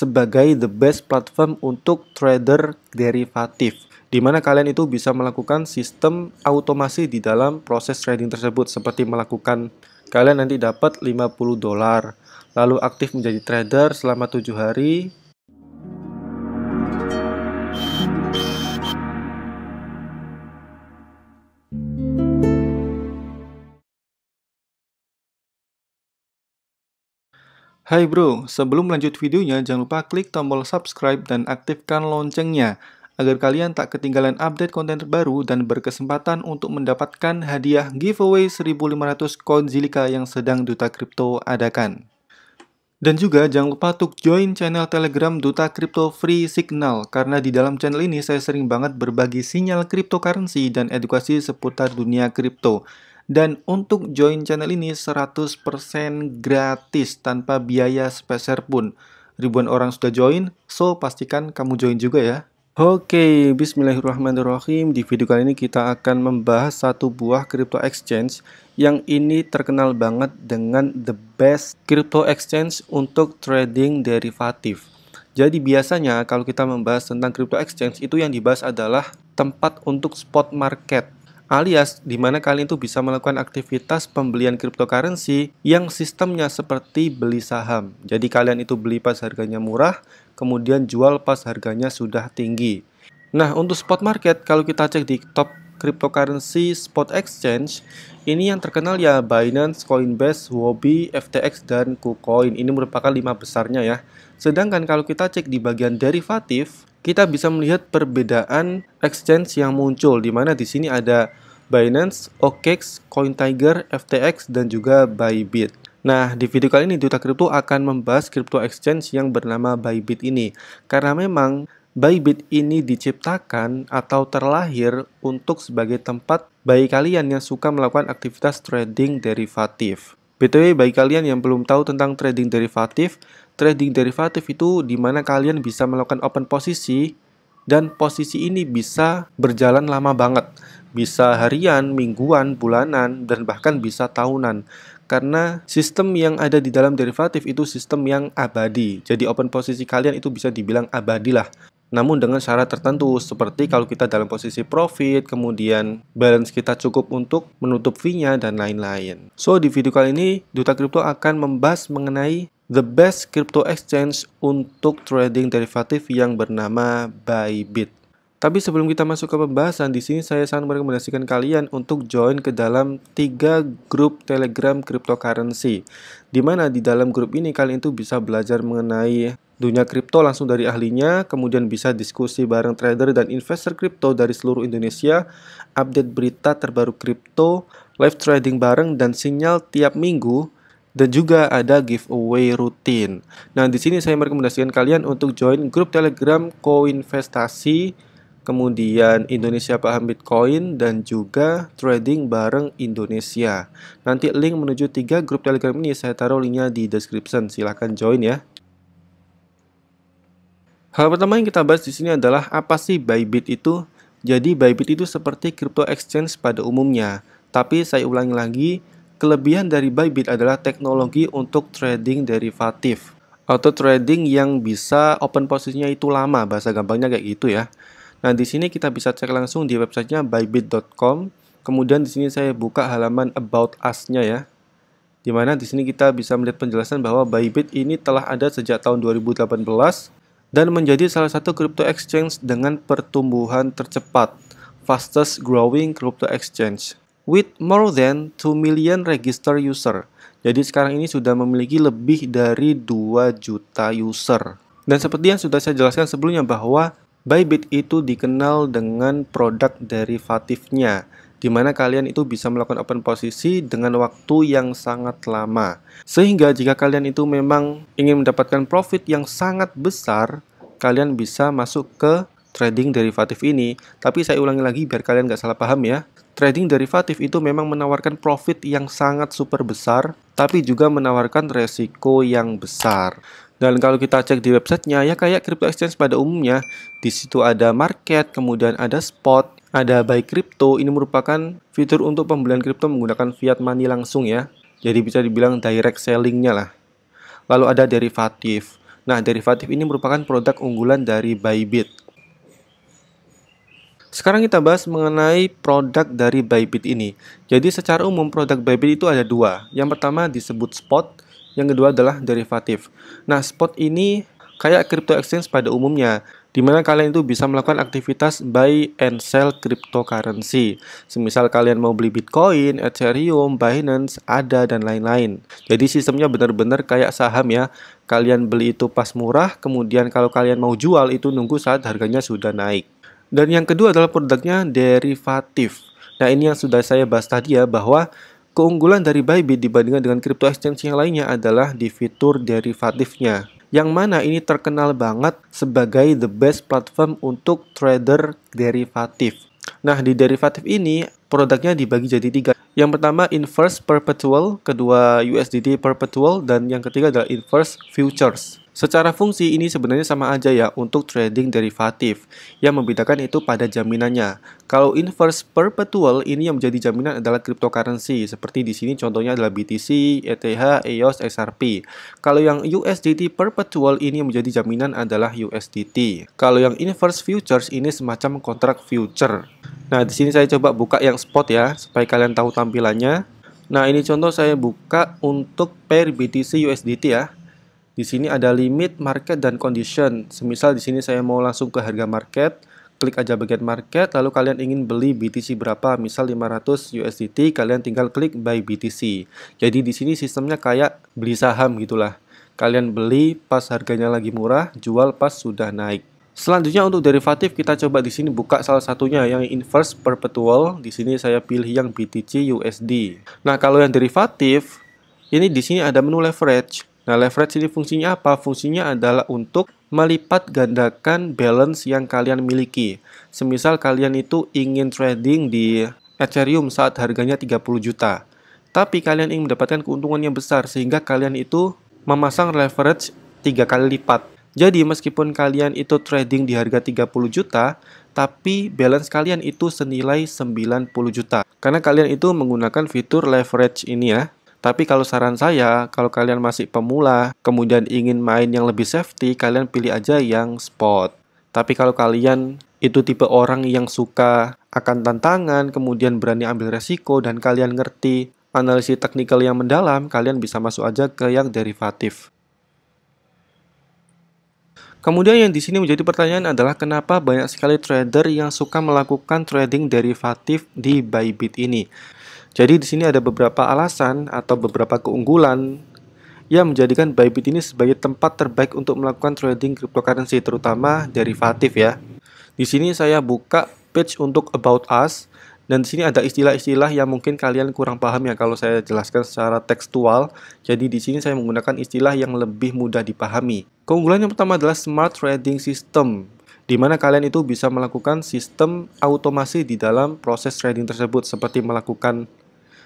sebagai the best platform untuk trader derivatif di mana kalian itu bisa melakukan sistem automasi di dalam proses trading tersebut seperti melakukan kalian nanti dapat 50 dolar lalu aktif menjadi trader selama tujuh hari Hai bro, sebelum lanjut videonya jangan lupa klik tombol subscribe dan aktifkan loncengnya agar kalian tak ketinggalan update konten terbaru dan berkesempatan untuk mendapatkan hadiah giveaway 1500 koin Zilika yang sedang Duta Kripto adakan. Dan juga jangan lupa untuk join channel Telegram Duta Kripto Free Signal karena di dalam channel ini saya sering banget berbagi sinyal cryptocurrency dan edukasi seputar dunia kripto. Dan untuk join channel ini 100% gratis tanpa biaya sepeser pun. Ribuan orang sudah join, so pastikan kamu join juga ya. Oke, okay, bismillahirrahmanirrahim. Di video kali ini kita akan membahas satu buah crypto exchange yang ini terkenal banget dengan the best crypto exchange untuk trading derivatif. Jadi biasanya kalau kita membahas tentang crypto exchange itu yang dibahas adalah tempat untuk spot market alias di mana kalian itu bisa melakukan aktivitas pembelian cryptocurrency yang sistemnya seperti beli saham. Jadi kalian itu beli pas harganya murah, kemudian jual pas harganya sudah tinggi. Nah, untuk spot market kalau kita cek di top cryptocurrency spot exchange ini yang terkenal ya Binance, Coinbase, Huobi, FTX dan KuCoin. Ini merupakan lima besarnya ya. Sedangkan kalau kita cek di bagian derivatif kita bisa melihat perbedaan exchange yang muncul di mana di sini ada Binance, OKX, CoinTiger, FTX dan juga Bybit. Nah, di video kali ini Duta Kripto akan membahas crypto exchange yang bernama Bybit ini. Karena memang Bybit ini diciptakan atau terlahir untuk sebagai tempat bagi kalian yang suka melakukan aktivitas trading derivatif. BTW bagi kalian yang belum tahu tentang trading derivatif, trading derivatif itu di mana kalian bisa melakukan open posisi dan posisi ini bisa berjalan lama banget. Bisa harian, mingguan, bulanan, dan bahkan bisa tahunan. Karena sistem yang ada di dalam derivatif itu sistem yang abadi. Jadi open posisi kalian itu bisa dibilang abadi lah namun dengan syarat tertentu seperti kalau kita dalam posisi profit, kemudian balance kita cukup untuk menutup fee-nya dan lain-lain. So di video kali ini Duta Crypto akan membahas mengenai the best crypto exchange untuk trading derivatif yang bernama Bybit. Tapi sebelum kita masuk ke pembahasan, di sini saya sangat merekomendasikan kalian untuk join ke dalam tiga grup Telegram cryptocurrency. Di mana di dalam grup ini kalian itu bisa belajar mengenai dunia kripto langsung dari ahlinya, kemudian bisa diskusi bareng trader dan investor kripto dari seluruh Indonesia, update berita terbaru kripto, live trading bareng dan sinyal tiap minggu dan juga ada giveaway rutin. Nah, di sini saya merekomendasikan kalian untuk join grup Telegram Koinvestasi, kemudian Indonesia Paham Bitcoin dan juga Trading Bareng Indonesia. Nanti link menuju tiga grup Telegram ini saya taruh linknya di description. Silahkan join ya. Hal pertama yang kita bahas di sini adalah apa sih Bybit itu? Jadi Bybit itu seperti crypto exchange pada umumnya. Tapi saya ulangi lagi, kelebihan dari Bybit adalah teknologi untuk trading derivatif auto trading yang bisa open posisinya itu lama, bahasa gampangnya kayak gitu ya. Nah, di sini kita bisa cek langsung di websitenya bybit.com. Kemudian di sini saya buka halaman about us-nya ya di mana di sini kita bisa melihat penjelasan bahwa Bybit ini telah ada sejak tahun 2018 dan menjadi salah satu crypto exchange dengan pertumbuhan tercepat, fastest growing crypto exchange with more than 2 million registered user. Jadi sekarang ini sudah memiliki lebih dari 2 juta user. Dan seperti yang sudah saya jelaskan sebelumnya bahwa Bybit itu dikenal dengan produk derivatifnya di mana kalian itu bisa melakukan open posisi dengan waktu yang sangat lama. Sehingga jika kalian itu memang ingin mendapatkan profit yang sangat besar, kalian bisa masuk ke trading derivatif ini. Tapi saya ulangi lagi biar kalian nggak salah paham ya. Trading derivatif itu memang menawarkan profit yang sangat super besar, tapi juga menawarkan resiko yang besar. Dan kalau kita cek di websitenya, ya kayak crypto exchange pada umumnya, di situ ada market, kemudian ada spot, ada buy crypto ini merupakan fitur untuk pembelian crypto menggunakan fiat money langsung ya. Jadi bisa dibilang direct sellingnya lah. Lalu ada derivatif. Nah, derivatif ini merupakan produk unggulan dari Bybit. Sekarang kita bahas mengenai produk dari Bybit ini. Jadi secara umum produk Bybit itu ada dua. Yang pertama disebut spot, yang kedua adalah derivatif. Nah, spot ini kayak crypto exchange pada umumnya di mana kalian itu bisa melakukan aktivitas buy and sell cryptocurrency. Semisal kalian mau beli Bitcoin, Ethereum, Binance, ADA, dan lain-lain. Jadi sistemnya benar-benar kayak saham ya. Kalian beli itu pas murah, kemudian kalau kalian mau jual itu nunggu saat harganya sudah naik. Dan yang kedua adalah produknya derivatif. Nah ini yang sudah saya bahas tadi ya bahwa keunggulan dari Bybit dibandingkan dengan crypto exchange yang lainnya adalah di fitur derivatifnya yang mana ini terkenal banget sebagai the best platform untuk trader derivatif. Nah, di derivatif ini produknya dibagi jadi tiga. Yang pertama inverse perpetual, kedua USDT perpetual, dan yang ketiga adalah inverse futures. Secara fungsi ini sebenarnya sama aja ya untuk trading derivatif. Yang membedakan itu pada jaminannya. Kalau inverse perpetual ini yang menjadi jaminan adalah cryptocurrency. Seperti di sini contohnya adalah BTC, ETH, EOS, XRP. Kalau yang USDT perpetual ini yang menjadi jaminan adalah USDT. Kalau yang inverse futures ini semacam kontrak future. Nah, di sini saya coba buka yang spot ya supaya kalian tahu tampilannya. Nah, ini contoh saya buka untuk pair BTC USDT ya. Di sini ada limit, market, dan condition. Semisal di sini saya mau langsung ke harga market, klik aja bagian market, lalu kalian ingin beli BTC berapa, misal 500 USDT, kalian tinggal klik buy BTC. Jadi di sini sistemnya kayak beli saham gitulah. Kalian beli pas harganya lagi murah, jual pas sudah naik. Selanjutnya untuk derivatif kita coba di sini buka salah satunya yang inverse perpetual. Di sini saya pilih yang BTC USD. Nah, kalau yang derivatif ini di sini ada menu leverage. Nah, leverage ini fungsinya apa? Fungsinya adalah untuk melipat gandakan balance yang kalian miliki. Semisal kalian itu ingin trading di Ethereum saat harganya 30 juta. Tapi kalian ingin mendapatkan keuntungan yang besar sehingga kalian itu memasang leverage tiga kali lipat. Jadi meskipun kalian itu trading di harga 30 juta, tapi balance kalian itu senilai 90 juta. Karena kalian itu menggunakan fitur leverage ini ya, tapi kalau saran saya, kalau kalian masih pemula, kemudian ingin main yang lebih safety, kalian pilih aja yang spot. Tapi kalau kalian itu tipe orang yang suka akan tantangan, kemudian berani ambil resiko, dan kalian ngerti analisis teknikal yang mendalam, kalian bisa masuk aja ke yang derivatif. Kemudian yang di sini menjadi pertanyaan adalah kenapa banyak sekali trader yang suka melakukan trading derivatif di Bybit ini. Jadi di sini ada beberapa alasan atau beberapa keunggulan yang menjadikan Bybit ini sebagai tempat terbaik untuk melakukan trading cryptocurrency terutama derivatif ya. Di sini saya buka page untuk about us dan di sini ada istilah-istilah yang mungkin kalian kurang paham ya kalau saya jelaskan secara tekstual. Jadi di sini saya menggunakan istilah yang lebih mudah dipahami. Keunggulan yang pertama adalah smart trading system di mana kalian itu bisa melakukan sistem automasi di dalam proses trading tersebut seperti melakukan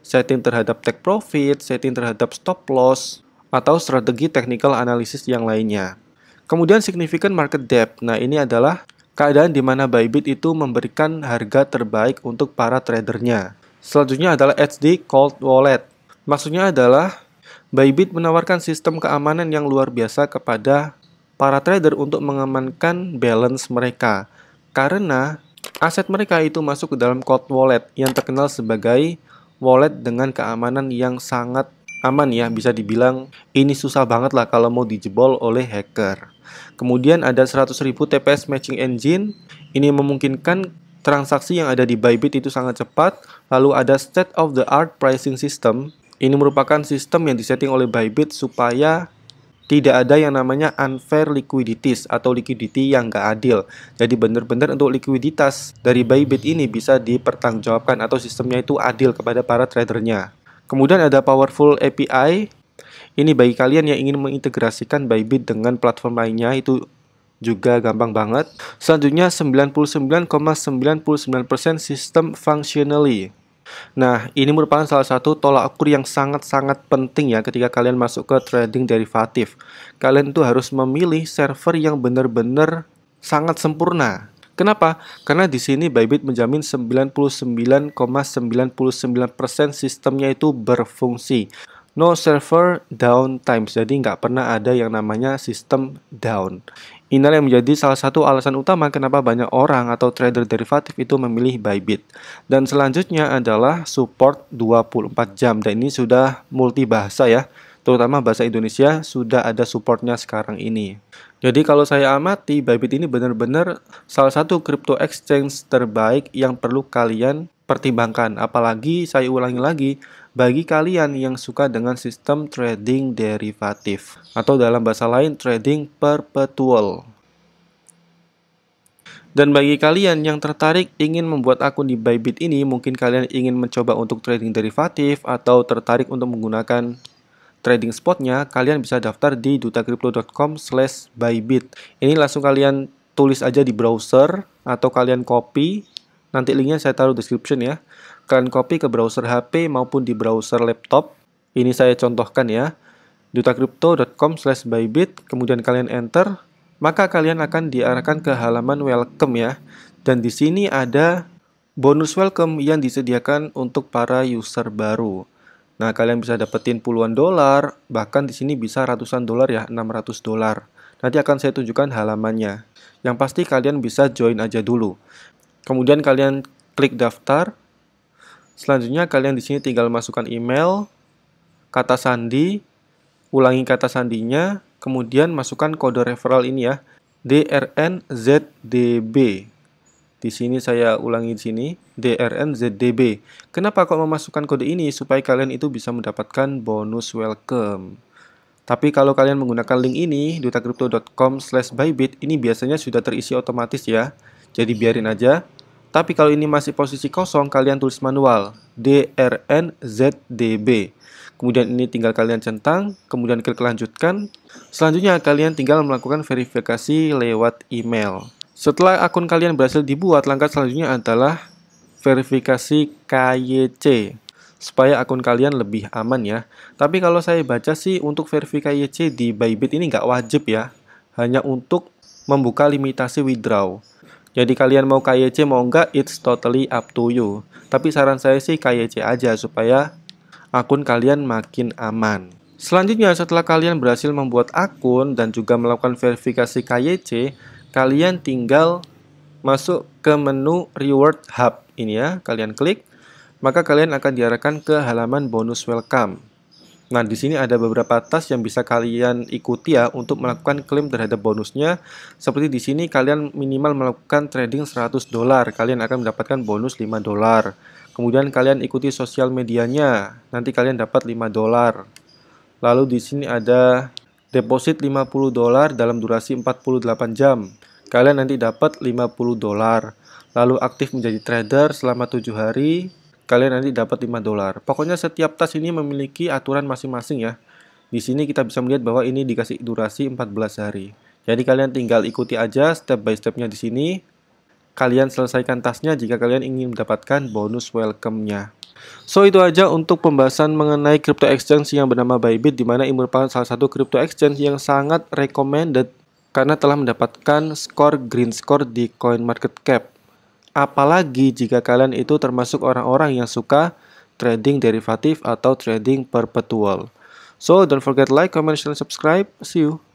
setting terhadap take profit, setting terhadap stop loss, atau strategi technical analysis yang lainnya. Kemudian significant market depth. Nah, ini adalah keadaan di mana Bybit itu memberikan harga terbaik untuk para tradernya. Selanjutnya adalah HD Cold Wallet. Maksudnya adalah Bybit menawarkan sistem keamanan yang luar biasa kepada para trader untuk mengamankan balance mereka karena aset mereka itu masuk ke dalam cold wallet yang terkenal sebagai wallet dengan keamanan yang sangat aman ya bisa dibilang ini susah banget lah kalau mau dijebol oleh hacker. Kemudian ada 100.000 TPS matching engine. Ini memungkinkan transaksi yang ada di Bybit itu sangat cepat. Lalu ada state of the art pricing system. Ini merupakan sistem yang disetting oleh Bybit supaya tidak ada yang namanya unfair liquidities atau liquidity yang gak adil. Jadi benar-benar untuk likuiditas dari Bybit ini bisa dipertanggungjawabkan atau sistemnya itu adil kepada para tradernya. Kemudian ada powerful API. Ini bagi kalian yang ingin mengintegrasikan Bybit dengan platform lainnya itu juga gampang banget. Selanjutnya 99,99% sembilan ,99 sistem functionally. Nah, ini merupakan salah satu tolak ukur yang sangat-sangat penting ya ketika kalian masuk ke trading derivatif. Kalian itu harus memilih server yang benar-benar sangat sempurna. Kenapa? Karena di sini Bybit menjamin 99,99% ,99 sistemnya itu berfungsi. No server downtime, jadi nggak pernah ada yang namanya sistem down. Inilah yang menjadi salah satu alasan utama kenapa banyak orang atau trader derivatif itu memilih Bybit. Dan selanjutnya adalah support 24 jam. Dan ini sudah multi bahasa ya, terutama bahasa Indonesia sudah ada supportnya sekarang ini. Jadi kalau saya amati, Bybit ini benar-benar salah satu crypto exchange terbaik yang perlu kalian pertimbangkan. Apalagi saya ulangi lagi, bagi kalian yang suka dengan sistem trading derivatif atau dalam bahasa lain trading perpetual. Dan bagi kalian yang tertarik ingin membuat akun di Bybit ini, mungkin kalian ingin mencoba untuk trading derivatif atau tertarik untuk menggunakan trading spotnya, kalian bisa daftar di dutacrypto.com slash Bybit. Ini langsung kalian tulis aja di browser atau kalian copy, nanti linknya saya taruh description ya kalian copy ke browser HP maupun di browser laptop. Ini saya contohkan ya. dutacrypto.com slash bybit, kemudian kalian enter, maka kalian akan diarahkan ke halaman welcome ya. Dan di sini ada bonus welcome yang disediakan untuk para user baru. Nah, kalian bisa dapetin puluhan dolar, bahkan di sini bisa ratusan dolar ya, 600 dolar. Nanti akan saya tunjukkan halamannya. Yang pasti kalian bisa join aja dulu. Kemudian kalian klik daftar, Selanjutnya kalian di sini tinggal masukkan email, kata sandi, ulangi kata sandinya, kemudian masukkan kode referral ini ya, DRNZDB. Di sini saya ulangi di sini, DRNZDB. Kenapa kok memasukkan kode ini? Supaya kalian itu bisa mendapatkan bonus welcome. Tapi kalau kalian menggunakan link ini, dutacrypto.com slash bybit, ini biasanya sudah terisi otomatis ya. Jadi biarin aja, tapi kalau ini masih posisi kosong, kalian tulis manual. DRNZDB. Kemudian ini tinggal kalian centang, kemudian klik lanjutkan. Selanjutnya kalian tinggal melakukan verifikasi lewat email. Setelah akun kalian berhasil dibuat, langkah selanjutnya adalah verifikasi KYC supaya akun kalian lebih aman ya. Tapi kalau saya baca sih untuk verifikasi KYC di Bybit ini nggak wajib ya, hanya untuk membuka limitasi withdraw. Jadi kalian mau KYC mau enggak, it's totally up to you. Tapi saran saya sih KYC aja supaya akun kalian makin aman. Selanjutnya, setelah kalian berhasil membuat akun dan juga melakukan verifikasi KYC, kalian tinggal masuk ke menu Reward Hub ini ya. Kalian klik, maka kalian akan diarahkan ke halaman bonus welcome. Nah, di sini ada beberapa tas yang bisa kalian ikuti ya untuk melakukan klaim terhadap bonusnya. Seperti di sini kalian minimal melakukan trading 100 dolar, kalian akan mendapatkan bonus 5 dolar. Kemudian kalian ikuti sosial medianya, nanti kalian dapat 5 dolar. Lalu di sini ada deposit 50 dolar dalam durasi 48 jam. Kalian nanti dapat 50 dolar. Lalu aktif menjadi trader selama 7 hari, kalian nanti dapat 5 dolar. Pokoknya setiap tas ini memiliki aturan masing-masing ya. Di sini kita bisa melihat bahwa ini dikasih durasi 14 hari. Jadi kalian tinggal ikuti aja step by stepnya di sini. Kalian selesaikan tasnya jika kalian ingin mendapatkan bonus welcome-nya. So itu aja untuk pembahasan mengenai crypto exchange yang bernama Bybit di mana ini merupakan salah satu crypto exchange yang sangat recommended karena telah mendapatkan skor green score di Coin Market Cap. Apalagi jika kalian itu termasuk orang-orang yang suka trading derivatif atau trading perpetual. So, don't forget like, comment, share, and subscribe. See you.